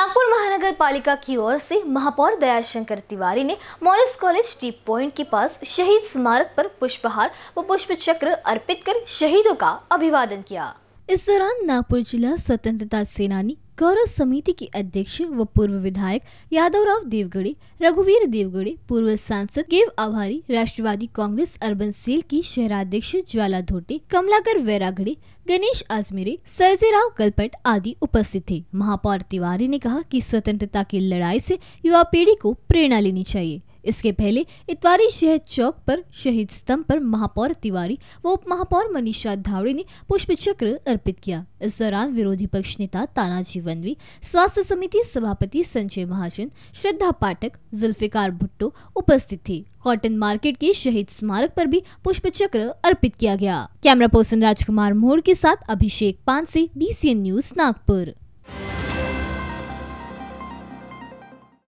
नागपुर महानगर पालिका की ओर से महापौर दयाशंकर तिवारी ने मॉरिस कॉलेज टीप पॉइंट के पास शहीद स्मारक पर पुष्पहार व पुष्प चक्र अर्पित कर शहीदों का अभिवादन किया इस दौरान नागपुर जिला स्वतंत्रता सेनानी गौरव समिति के अध्यक्ष व पूर्व विधायक यादवराव देवगढ़ी रघुवीर देवगढ़ी पूर्व सांसद केव आभारी राष्ट्रवादी कांग्रेस अर्बन सेल की शहराध्यक्ष ज्वाला धोटे कमलाकर वैरागढ़ी गणेश आजमेरे सरजेराव कलपट आदि उपस्थित थे महापौर तिवारी ने कहा कि स्वतंत्रता की लड़ाई से युवा पीढ़ी को प्रेरणा लेनी चाहिए इसके पहले इतवारी शहर चौक पर शहीद स्तंभ पर महापौर तिवारी व उप महापौर मनीषा धावड़े ने पुष्प चक्र अर्पित किया इस दौरान विरोधी पक्ष नेता तानाजी वनवी स्वास्थ्य समिति सभापति संजय महाजन श्रद्धा पाठक जुल्फिकार भुट्टो उपस्थित थे कॉटन मार्केट के शहीद स्मारक पर भी पुष्प चक्र अर्पित किया गया कैमरा पर्सन राजकुमार मोहर के साथ अभिषेक पानसे बीसीएन न्यूज नागपुर